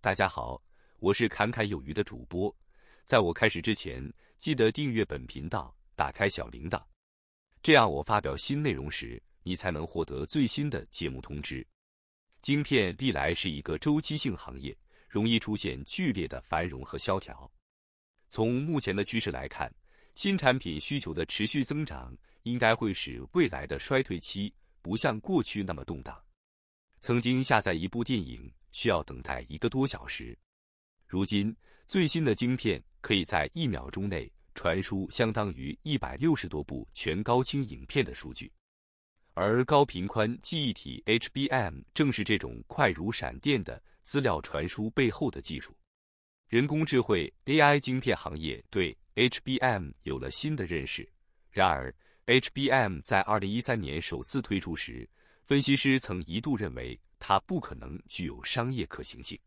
大家好，我是侃侃有余的主播。在我开始之前，记得订阅本频道，打开小铃铛，这样我发表新内容时，你才能获得最新的节目通知。晶片历来是一个周期性行业，容易出现剧烈的繁荣和萧条。从目前的趋势来看，新产品需求的持续增长，应该会使未来的衰退期不像过去那么动荡。曾经下载一部电影。需要等待一个多小时。如今，最新的晶片可以在一秒钟内传输相当于一百六十多部全高清影片的数据。而高频宽记忆体 HBM 正是这种快如闪电的资料传输背后的技术。人工智能 AI 晶片行业对 HBM 有了新的认识。然而，HBM 在二零一三年首次推出时。分析师曾一度认为它不可能具有商业可行性。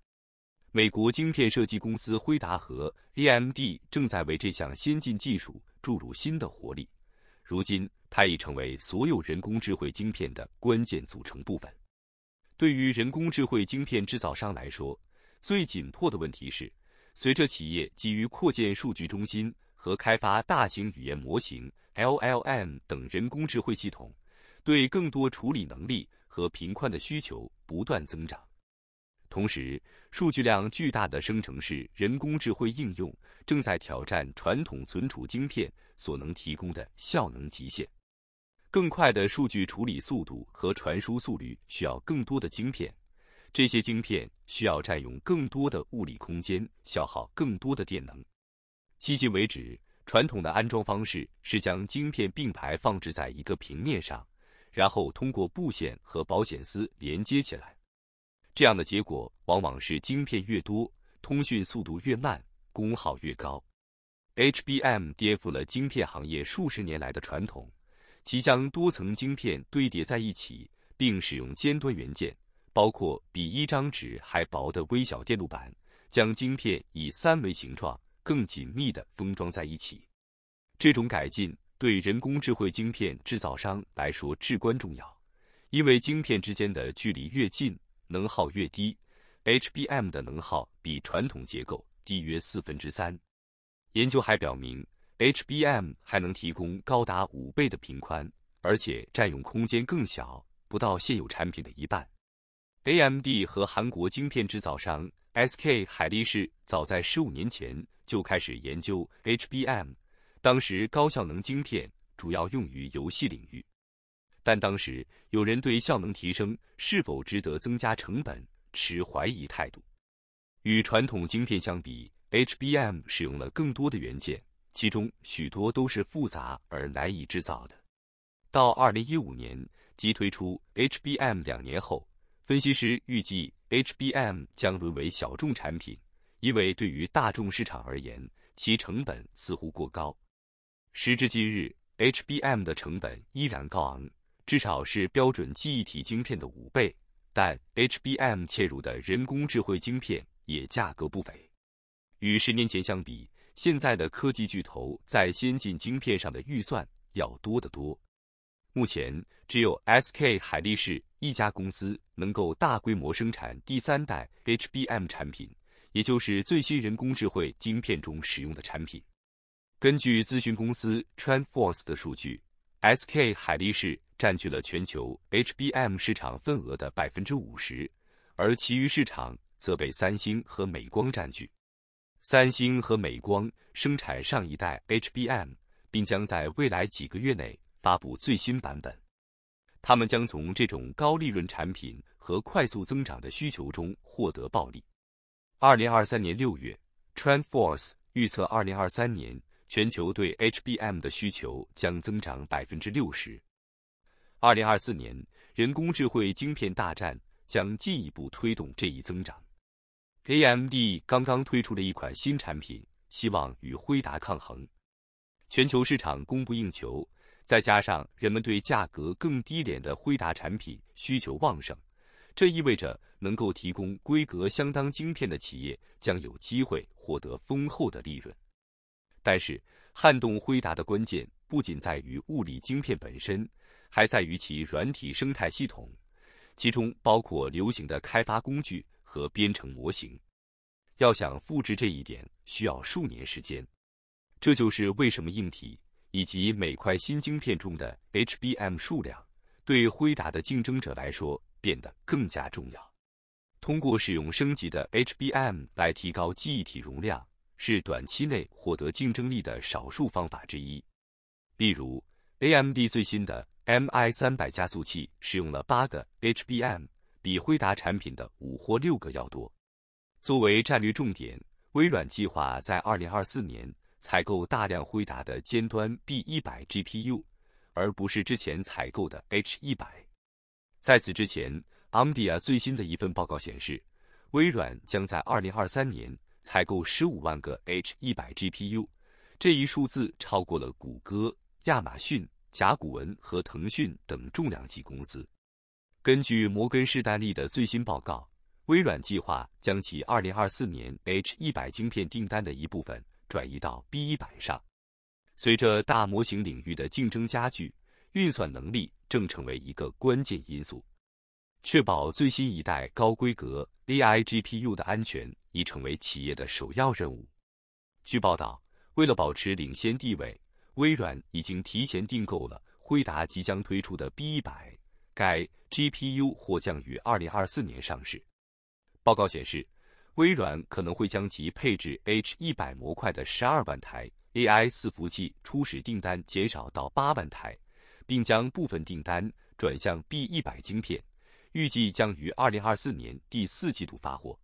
美国晶片设计公司辉达和 AMD 正在为这项先进技术注入新的活力。如今，它已成为所有人工智慧晶片的关键组成部分。对于人工智慧晶片制造商来说，最紧迫的问题是，随着企业急于扩建数据中心和开发大型语言模型 （LLM） 等人工智慧系统。对更多处理能力和频宽的需求不断增长，同时数据量巨大的生成式人工智慧应用正在挑战传统存储晶片所能提供的效能极限。更快的数据处理速度和传输速率需要更多的晶片，这些晶片需要占用更多的物理空间，消耗更多的电能。迄今为止，传统的安装方式是将晶片并排放置在一个平面上。然后通过布线和保险丝连接起来，这样的结果往往是晶片越多，通讯速度越慢，功耗越高。HBM 颠覆了晶片行业数十年来的传统，其将多层晶片堆叠在一起，并使用尖端元件，包括比一张纸还薄的微小电路板，将晶片以三维形状更紧密地封装在一起。这种改进。对人工智慧晶片制造商来说至关重要，因为晶片之间的距离越近，能耗越低。HBM 的能耗比传统结构低约四分之三。研究还表明，HBM 还能提供高达五倍的频宽，而且占用空间更小，不到现有产品的一半。AMD 和韩国晶片制造商 SK 海力士早在十五年前就开始研究 HBM。当时高效能晶片主要用于游戏领域，但当时有人对效能提升是否值得增加成本持怀疑态度。与传统晶片相比，HBM 使用了更多的元件，其中许多都是复杂而难以制造的。到二零一五年，即推出 HBM 两年后，分析师预计 HBM 将沦为小众产品，因为对于大众市场而言，其成本似乎过高。时至今日，HBM 的成本依然高昂，至少是标准记忆体晶片的五倍。但 HBM 嵌入的人工智慧晶片也价格不菲。与十年前相比，现在的科技巨头在先进晶片上的预算要多得多。目前，只有 SK 海力士一家公司能够大规模生产第三代 HBM 产品，也就是最新人工智慧晶片中使用的产品。根据咨询公司 TrendForce 的数据，SK 海力士占据了全球 HBM 市场份额的百分之五十，而其余市场则被三星和美光占据。三星和美光生产上一代 HBM，并将在未来几个月内发布最新版本。他们将从这种高利润产品和快速增长的需求中获得暴利。二零二三年六月，TrendForce 预测二零二三年。全球对 HBM 的需求将增长百分之六十。二零二四年，人工智慧晶片大战将进一步推动这一增长。AMD 刚刚推出了一款新产品，希望与辉达抗衡。全球市场供不应求，再加上人们对价格更低廉的辉达产品需求旺盛，这意味着能够提供规格相当晶片的企业将有机会获得丰厚的利润。但是撼动辉达的关键不仅在于物理晶片本身，还在于其软体生态系统，其中包括流行的开发工具和编程模型。要想复制这一点，需要数年时间。这就是为什么硬体以及每块新晶片中的 HBM 数量对辉达的竞争者来说变得更加重要。通过使用升级的 HBM 来提高记忆体容量。是短期内获得竞争力的少数方法之一。例如，AMD 最新的 MI 三百加速器使用了八个 HBM，比辉达产品的五或六个要多。作为战略重点，微软计划在二零二四年采购大量辉达的尖端 B 一百 GPU，而不是之前采购的 H 一百。在此之前，AMDIA 最新的一份报告显示，微软将在二零二三年。采购十五万个 H100 GPU，这一数字超过了谷歌、亚马逊、甲骨文和腾讯等重量级公司。根据摩根士丹利的最新报告，微软计划将其2024年 H100 片订单的一部分转移到 b 1百上。随着大模型领域的竞争加剧，运算能力正成为一个关键因素。确保最新一代高规格 AI GPU 的安全已成为企业的首要任务。据报道，为了保持领先地位，微软已经提前订购了辉达即将推出的 B 一百，该 GPU 或将于2024年上市。报告显示，微软可能会将其配置 H 一百模块的12万台 AI 伺服器初始订单减少到8万台，并将部分订单转向 B 一百晶片。预计将于二零二四年第四季度发货。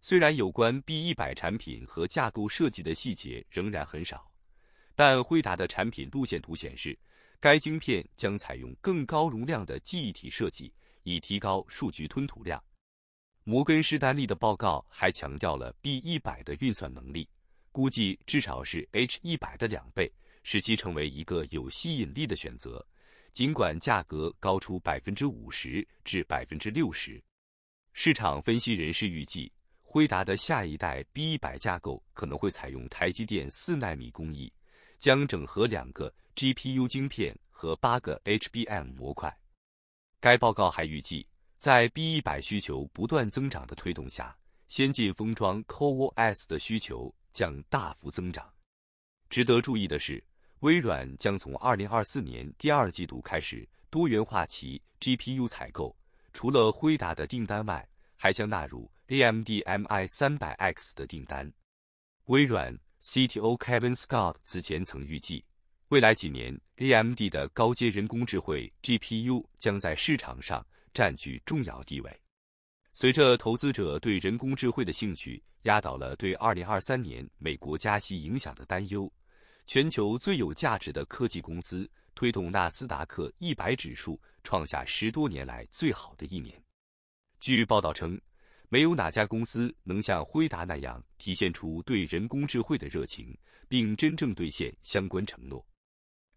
虽然有关 B 一百产品和架构设计的细节仍然很少，但辉达的产品路线图显示，该晶片将采用更高容量的记忆体设计，以提高数据吞吐量。摩根士丹利的报告还强调了 B 一百的运算能力，估计至少是 H 一百的两倍，使其成为一个有吸引力的选择。尽管价格高出百分之五十至百分之六十，市场分析人士预计，辉达的下一代 B100 架构可能会采用台积电四纳米工艺，将整合两个 GPU 晶片和八个 HBM 模块。该报告还预计，在 B100 需求不断增长的推动下，先进封装 CoS o 的需求将大幅增长。值得注意的是。微软将从2024年第二季度开始多元化其 GPU 采购，除了辉达的订单外，还将纳入 AMD MI300X 的订单。微软 CTO Kevin Scott 此前曾预计，未来几年 AMD 的高阶人工智慧 GPU 将在市场上占据重要地位。随着投资者对人工智慧的兴趣压倒了对2023年美国加息影响的担忧。全球最有价值的科技公司推动纳斯达克一百指数创下十多年来最好的一年。据报道称，没有哪家公司能像辉达那样体现出对人工智慧的热情，并真正兑现相关承诺。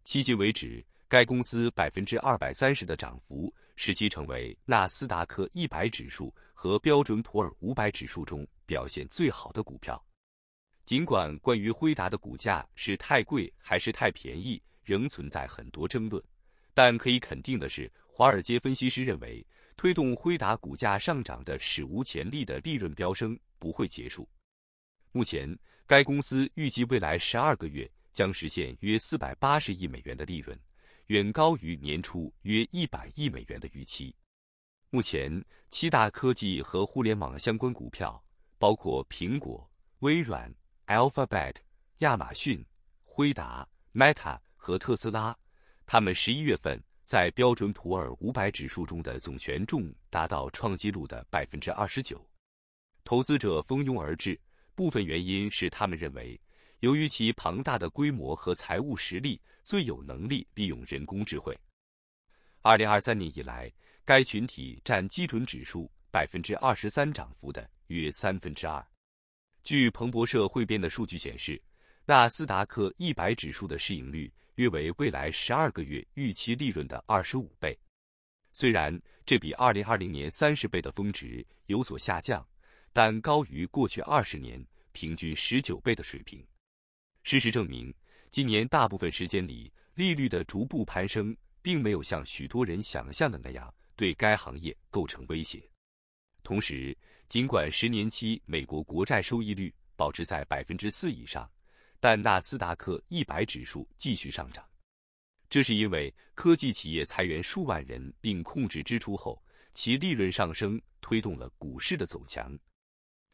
迄今为止，该公司百分之二百三十的涨幅，使其成为纳斯达克一百指数和标准普尔五百指数中表现最好的股票。尽管关于辉达的股价是太贵还是太便宜，仍存在很多争论，但可以肯定的是，华尔街分析师认为，推动辉达股价上涨的史无前例的利润飙升不会结束。目前，该公司预计未来十二个月将实现约四百八十亿美元的利润，远高于年初约一百亿美元的预期。目前，七大科技和互联网相关股票，包括苹果、微软。alphabet、亚马逊、辉达、meta 和特斯拉，他们十一月份在标准普尔五百指数中的总权重达到创纪录的百分之二十九。投资者蜂拥而至，部分原因是他们认为，由于其庞大的规模和财务实力，最有能力利用人工智慧。二零二三年以来，该群体占基准指数百分之二十三涨幅的约三分之二。据彭博社汇编的数据显示，纳斯达克一百指数的市盈率约为未来十二个月预期利润的二十五倍。虽然这比二零二零年三十倍的峰值有所下降，但高于过去二十年平均十九倍的水平。事实证明，今年大部分时间里，利率的逐步攀升并没有像许多人想象的那样对该行业构成威胁。同时，尽管十年期美国国债收益率保持在百分之四以上，但纳斯达克一百指数继续上涨，这是因为科技企业裁员数万人并控制支出后，其利润上升推动了股市的走强。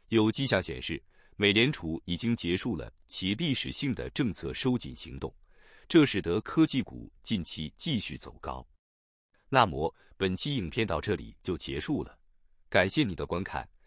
有迹象显示，美联储已经结束了其历史性的政策收紧行动，这使得科技股近期继续走高。那么，本期影片到这里就结束了，感谢你的观看。